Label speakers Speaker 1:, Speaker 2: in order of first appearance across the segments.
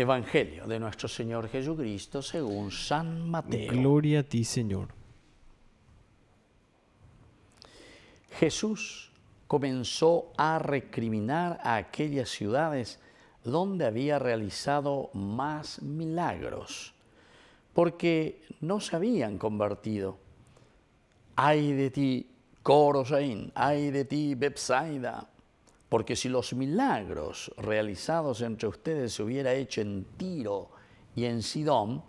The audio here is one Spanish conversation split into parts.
Speaker 1: Evangelio de nuestro Señor Jesucristo según San Mateo. Gloria a ti, Señor. Jesús comenzó a recriminar a aquellas ciudades donde había realizado más milagros, porque no se habían convertido. ¡Ay de ti, Corosain, ¡Ay de ti, Bepsaida! Porque si los milagros realizados entre ustedes se hubiera hecho en Tiro y en Sidón,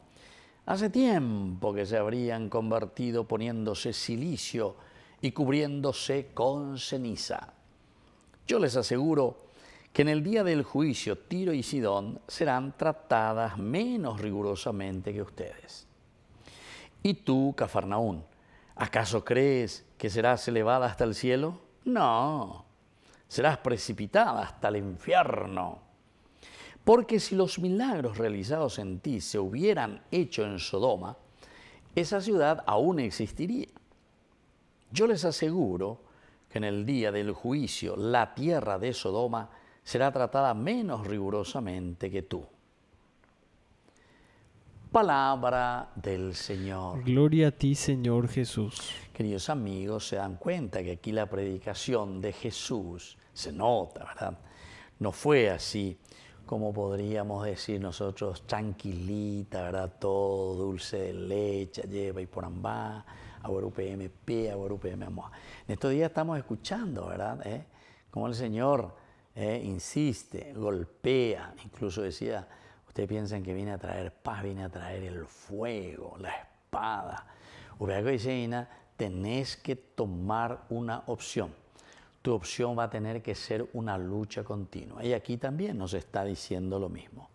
Speaker 1: hace tiempo que se habrían convertido poniéndose silicio y cubriéndose con ceniza. Yo les aseguro que en el día del juicio Tiro y Sidón serán tratadas menos rigurosamente que ustedes. ¿Y tú, Cafarnaún, acaso crees que serás elevada hasta el cielo? No serás precipitada hasta el infierno. Porque si los milagros realizados en ti se hubieran hecho en Sodoma, esa ciudad aún existiría. Yo les aseguro que en el día del juicio la tierra de Sodoma será tratada menos rigurosamente que tú. Palabra del Señor. Gloria a ti, Señor Jesús. Queridos amigos, se dan cuenta que aquí la predicación de Jesús se nota, ¿verdad? No fue así como podríamos decir nosotros, tranquilita, ¿verdad? Todo dulce de leche, lleva y por ambá, ahora UPMP, En estos días estamos escuchando, ¿verdad? ¿Eh? Como el Señor ¿eh? insiste, golpea, incluso decía Ustedes piensan que viene a traer paz, viene a traer el fuego, la espada. dice: tenés que tomar una opción. Tu opción va a tener que ser una lucha continua. Y aquí también nos está diciendo lo mismo.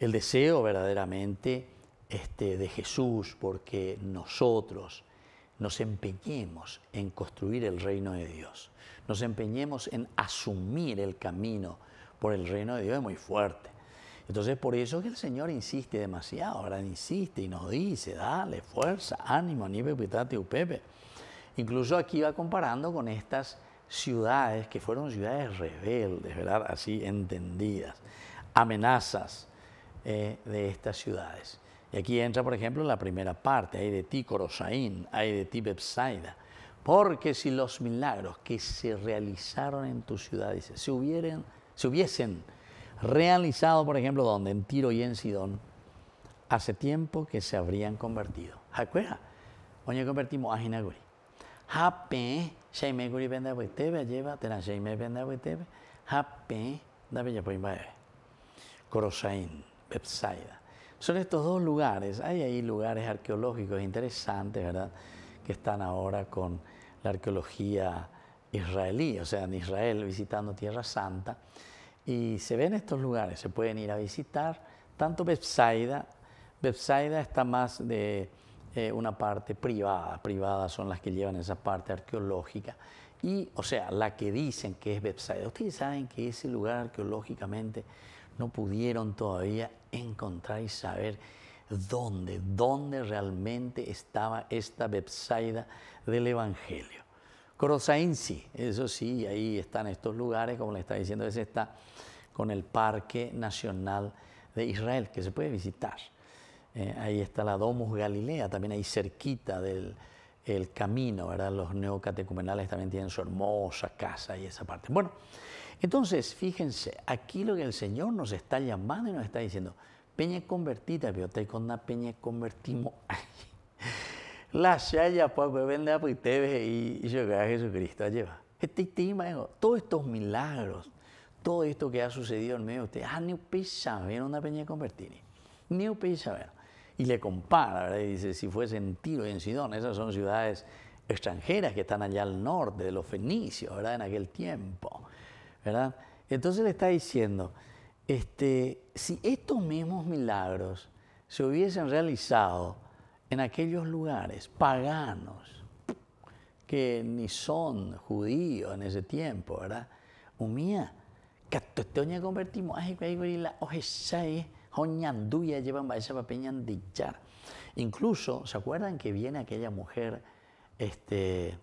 Speaker 1: El deseo verdaderamente este, de Jesús, porque nosotros nos empeñemos en construir el reino de Dios, nos empeñemos en asumir el camino por el reino de Dios es muy fuerte. Entonces, por eso es que el Señor insiste demasiado, ahora insiste y nos dice, dale, fuerza, ánimo, nipe, pitate, pepe. Incluso aquí va comparando con estas ciudades que fueron ciudades rebeldes, ¿verdad? Así entendidas, amenazas eh, de estas ciudades. Y aquí entra, por ejemplo, la primera parte, hay de ti Corosaín, hay de ti Bepsaida, porque si los milagros que se realizaron en tu ciudad, se, hubieren, se hubiesen realizado, por ejemplo, donde en Tiro y en Sidón, hace tiempo que se habrían convertido. ¿Acuerda? Oye, convertimos a Jinaguri. Hape, Shaime Guri a Huitebe, lleva, Tena Shaime a Huitebe, Hape, David Yapoimbae, Corosain, Bepsaida. Son estos dos lugares, hay ahí lugares arqueológicos interesantes, ¿verdad? Que están ahora con la arqueología israelí, o sea, en Israel visitando Tierra Santa. Y se ven estos lugares, se pueden ir a visitar. Tanto Bepsaida, Bepsaida está más de eh, una parte privada, privadas son las que llevan esa parte arqueológica. Y, o sea, la que dicen que es Bepsaida. Ustedes saben que ese lugar arqueológicamente no pudieron todavía encontrar y saber dónde, dónde realmente estaba esta Bepsaida del Evangelio sí, eso sí, ahí están estos lugares, como le está diciendo, ese está con el Parque Nacional de Israel, que se puede visitar. Eh, ahí está la Domus Galilea, también ahí cerquita del camino, ¿verdad? Los neocatecumenales también tienen su hermosa casa y esa parte. Bueno, entonces, fíjense, aquí lo que el Señor nos está llamando y nos está diciendo, peña convertida, una peña convertimos. pues pues vende a Pitebe y llega a Jesucristo a llevar. Este tema, este todos estos milagros, todo esto que ha sucedido en medio de ustedes, ah, ni pensaban una peña convertir, ni pensaban. Y le compara, ¿verdad? Y dice, si fuese en Tiro y en Sidón, esas son ciudades extranjeras que están allá al norte de los fenicios, ¿verdad? En aquel tiempo, ¿verdad? Entonces le está diciendo, este, si estos mismos milagros se hubiesen realizado, en aquellos lugares paganos, que ni son judíos en ese tiempo, ¿verdad? humía que convertimos, ay, güey, la llevan esa Incluso, ¿se acuerdan que viene aquella mujer, este,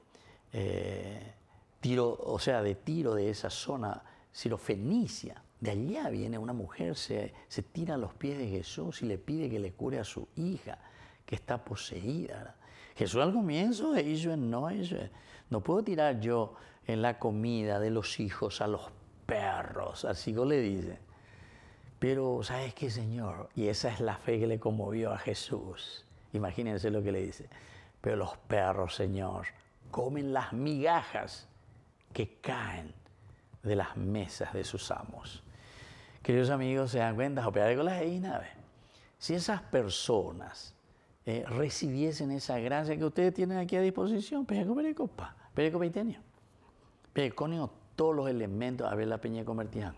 Speaker 1: eh, tiro, o sea, de tiro de esa zona, sirofenicia? De allá viene una mujer, se, se tira a los pies de Jesús y le pide que le cure a su hija que está poseída. Jesús al comienzo no No puedo tirar yo en la comida de los hijos a los perros, así como le dice. Pero, ¿sabes qué, Señor? Y esa es la fe que le conmovió a Jesús. Imagínense lo que le dice. Pero los perros, Señor, comen las migajas que caen de las mesas de sus amos. Queridos amigos, ¿se dan cuenta? con Si esas personas eh, recibiesen esa gracia que ustedes tienen aquí a disposición. Peña todos los elementos a ver la peña convertida.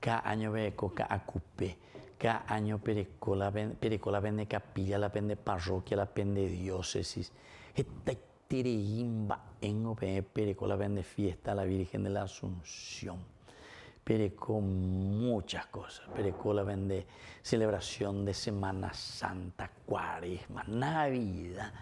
Speaker 1: Cada año veco, cada acupé, cada año perecola perecola vende capilla, la pende parroquia, la vende diócesis. Esta tireimba en e, la vende fiesta a la Virgen de la Asunción predicó muchas cosas. Predicó la vende, celebración de Semana Santa, Cuaresma, Navidad.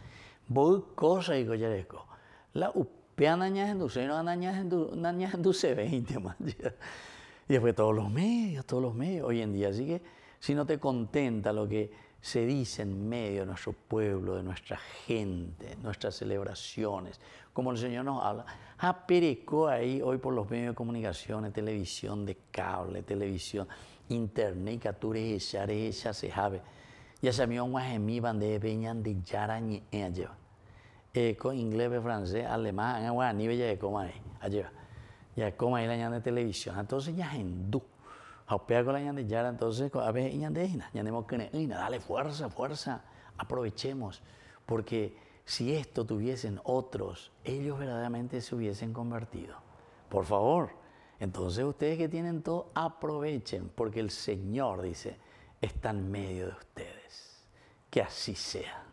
Speaker 1: Voy cosas y collaresco. La UPEA añas en dulce, no añas en dulce 20 más. Y después todos los medios, todos los medios. Hoy en día, así que si no te contenta lo que se dice en medio de nuestro pueblo, de nuestra gente, nuestras celebraciones, como el Señor nos habla, aperecó ah, ahí hoy por los medios de comunicación, televisión de cable, televisión, internet, catures, echare, esa, se sabe. Ya sabían mi bandera, peñan, de yara, lleva. Con inglés, francés, alemán, guaraní, bella de coma eh, ahí, ayer. Ya coma ahí la de televisión, entonces ya hindú entonces a veces dale fuerza, fuerza, aprovechemos, porque si esto tuviesen otros, ellos verdaderamente se hubiesen convertido. Por favor, entonces ustedes que tienen todo, aprovechen, porque el Señor dice, está en medio de ustedes. Que así sea.